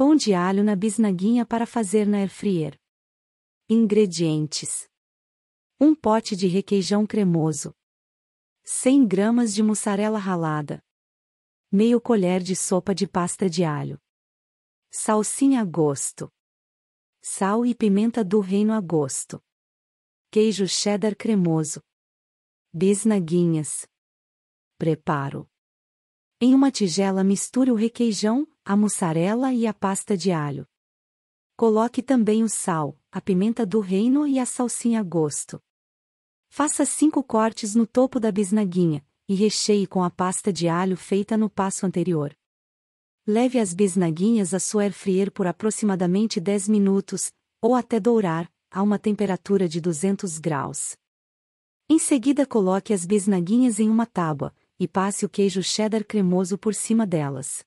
Pão de alho na bisnaguinha para fazer na frier. Ingredientes: 1 pote de requeijão cremoso, 100 gramas de mussarela ralada, meio colher de sopa de pasta de alho, salsinha a gosto, sal e pimenta do reino a gosto, queijo cheddar cremoso, bisnaguinhas. Preparo: em uma tigela misture o requeijão, a mussarela e a pasta de alho. Coloque também o sal, a pimenta do reino e a salsinha a gosto. Faça cinco cortes no topo da bisnaguinha e recheie com a pasta de alho feita no passo anterior. Leve as bisnaguinhas a suer frier por aproximadamente 10 minutos, ou até dourar, a uma temperatura de 200 graus. Em seguida coloque as bisnaguinhas em uma tábua, e passe o queijo cheddar cremoso por cima delas.